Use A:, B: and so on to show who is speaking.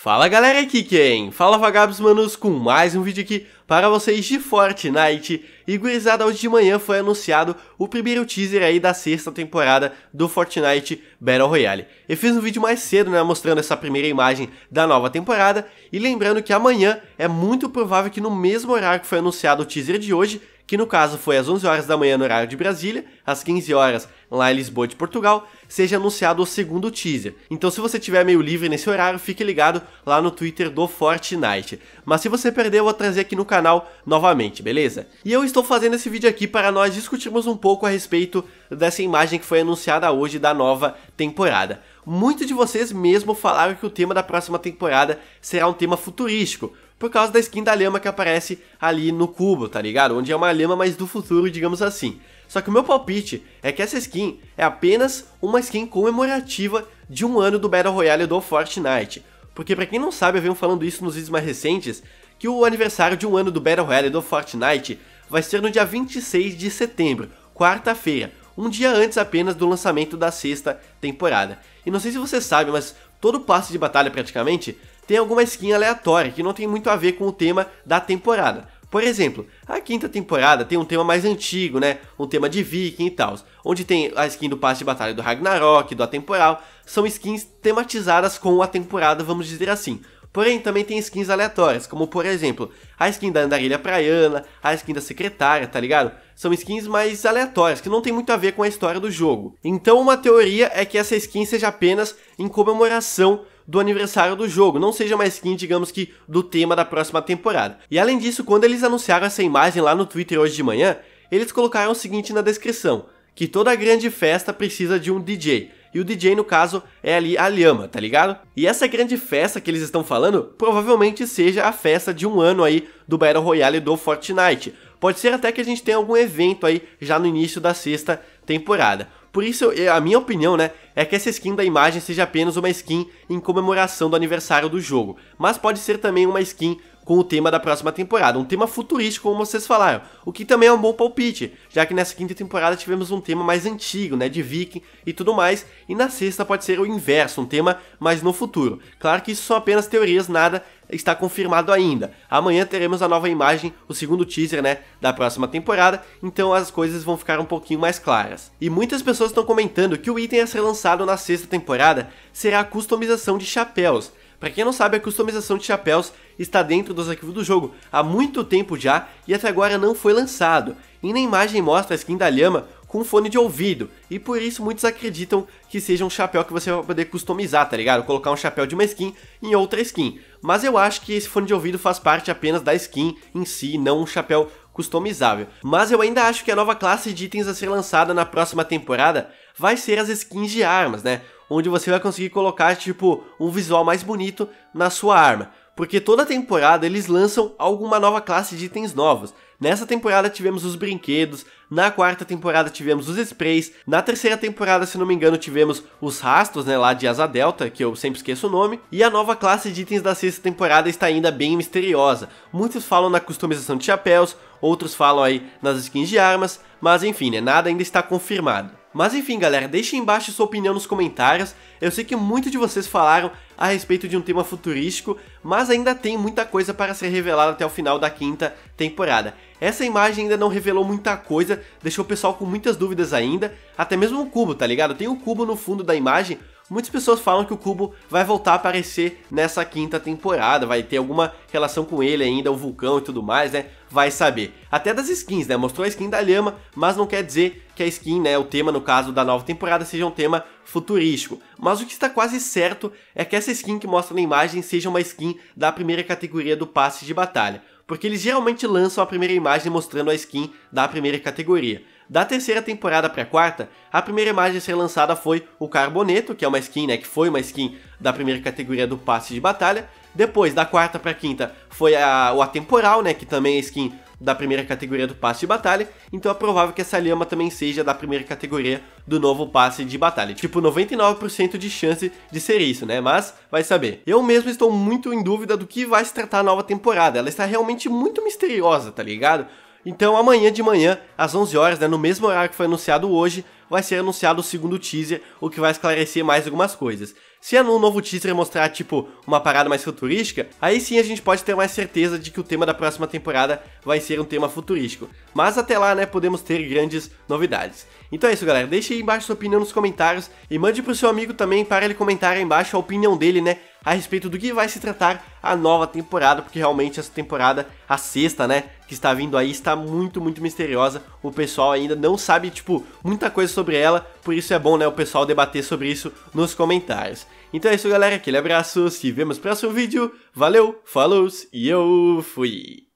A: Fala galera, aqui quem? Fala vagabos manos com mais um vídeo aqui para vocês de Fortnite. E gurizada, hoje de manhã foi anunciado o primeiro teaser aí da sexta temporada do Fortnite Battle Royale. Eu fiz um vídeo mais cedo, né, mostrando essa primeira imagem da nova temporada. E lembrando que amanhã é muito provável que no mesmo horário que foi anunciado o teaser de hoje, que no caso foi às 11 horas da manhã no horário de Brasília, às 15 horas lá em Lisboa de Portugal, seja anunciado o segundo teaser. Então se você tiver meio livre nesse horário, fique ligado lá no Twitter do Fortnite. Mas se você perder, eu vou trazer aqui no canal novamente, beleza? E eu estou fazendo esse vídeo aqui para nós discutirmos um pouco a respeito dessa imagem que foi anunciada hoje da nova temporada. Muitos de vocês mesmo falaram que o tema da próxima temporada será um tema futurístico, por causa da skin da lhama que aparece ali no cubo, tá ligado? Onde é uma lhama mais do futuro, digamos assim. Só que o meu palpite é que essa skin é apenas uma skin comemorativa de um ano do Battle Royale do Fortnite. Porque pra quem não sabe, eu venho falando isso nos vídeos mais recentes, que o aniversário de um ano do Battle Royale do Fortnite vai ser no dia 26 de setembro, quarta-feira um dia antes apenas do lançamento da sexta temporada. E não sei se você sabe, mas todo passe de batalha praticamente tem alguma skin aleatória que não tem muito a ver com o tema da temporada. Por exemplo, a quinta temporada tem um tema mais antigo, né? Um tema de viking e tal, onde tem a skin do passe de batalha do Ragnarok, do Atemporal, são skins tematizadas com a temporada, vamos dizer assim. Porém, também tem skins aleatórias, como por exemplo, a skin da andarilha praiana, a skin da secretária, tá ligado? São skins mais aleatórias, que não tem muito a ver com a história do jogo. Então, uma teoria é que essa skin seja apenas em comemoração do aniversário do jogo, não seja uma skin, digamos que, do tema da próxima temporada. E além disso, quando eles anunciaram essa imagem lá no Twitter hoje de manhã, eles colocaram o seguinte na descrição, que toda grande festa precisa de um DJ e o DJ, no caso, é ali a Lhama, tá ligado? E essa grande festa que eles estão falando provavelmente seja a festa de um ano aí do Battle Royale do Fortnite. Pode ser até que a gente tenha algum evento aí já no início da sexta temporada. Por isso, é, a minha opinião, né, é que essa skin da imagem seja apenas uma skin em comemoração do aniversário do jogo, mas pode ser também uma skin com o tema da próxima temporada. Um tema futurístico, como vocês falaram. O que também é um bom palpite, já que nessa quinta temporada tivemos um tema mais antigo, né? De viking e tudo mais. E na sexta pode ser o inverso, um tema mais no futuro. Claro que isso são apenas teorias, nada está confirmado ainda. Amanhã teremos a nova imagem, o segundo teaser, né, da próxima temporada, então as coisas vão ficar um pouquinho mais claras. E muitas pessoas estão comentando que o item a ser lançado na sexta temporada será a customização de chapéus, para quem não sabe, a customização de chapéus está dentro dos arquivos do jogo há muito tempo já e até agora não foi lançado, e na imagem mostra a skin da lhama com fone de ouvido, e por isso muitos acreditam que seja um chapéu que você vai poder customizar, tá ligado? Colocar um chapéu de uma skin em outra skin. Mas eu acho que esse fone de ouvido faz parte apenas da skin em si, não um chapéu customizável. Mas eu ainda acho que a nova classe de itens a ser lançada na próxima temporada vai ser as skins de armas, né? Onde você vai conseguir colocar, tipo, um visual mais bonito na sua arma porque toda temporada eles lançam alguma nova classe de itens novos. Nessa temporada tivemos os brinquedos, na quarta temporada tivemos os sprays, na terceira temporada, se não me engano, tivemos os rastros, né, lá de Asa Delta, que eu sempre esqueço o nome, e a nova classe de itens da sexta temporada está ainda bem misteriosa. Muitos falam na customização de chapéus, outros falam aí nas skins de armas, mas enfim, né, nada ainda está confirmado. Mas enfim, galera, deixe embaixo sua opinião nos comentários. Eu sei que muitos de vocês falaram a respeito de um tema futurístico, mas ainda tem muita coisa para ser revelada até o final da quinta temporada. Essa imagem ainda não revelou muita coisa, deixou o pessoal com muitas dúvidas ainda, até mesmo o cubo, tá ligado? Tem um cubo no fundo da imagem, Muitas pessoas falam que o Cubo vai voltar a aparecer nessa quinta temporada, vai ter alguma relação com ele ainda, o vulcão e tudo mais, né? Vai saber. Até das skins, né? Mostrou a skin da Lhama, mas não quer dizer que a skin, né, o tema no caso da nova temporada seja um tema futurístico. Mas o que está quase certo é que essa skin que mostra na imagem seja uma skin da primeira categoria do passe de batalha porque eles geralmente lançam a primeira imagem mostrando a skin da primeira categoria. Da terceira temporada para a quarta, a primeira imagem a ser lançada foi o Carboneto, que é uma skin, né, que foi uma skin da primeira categoria do passe de batalha. Depois, da quarta para quinta, foi a, o Atemporal, né, que também é skin da primeira categoria do passe de batalha, então é provável que essa lhama também seja da primeira categoria do novo passe de batalha. Tipo, 99% de chance de ser isso, né? Mas vai saber. Eu mesmo estou muito em dúvida do que vai se tratar a nova temporada. Ela está realmente muito misteriosa, tá ligado? Então amanhã de manhã, às 11 horas, né, no mesmo horário que foi anunciado hoje, vai ser anunciado o segundo teaser, o que vai esclarecer mais algumas coisas. Se é no novo teaser mostrar, tipo, uma parada mais futurística, aí sim a gente pode ter mais certeza de que o tema da próxima temporada vai ser um tema futurístico. Mas até lá, né, podemos ter grandes novidades. Então é isso, galera. Deixe aí embaixo sua opinião nos comentários e mande pro seu amigo também para ele comentar aí embaixo a opinião dele, né, a respeito do que vai se tratar a nova temporada, porque realmente essa temporada, a sexta, né, que está vindo aí, está muito, muito misteriosa. O pessoal ainda não sabe, tipo, muita coisa sobre ela, por isso é bom, né, o pessoal debater sobre isso nos comentários. Então é isso, galera, aquele abraço, se vemos no próximo vídeo, valeu, falou e eu fui!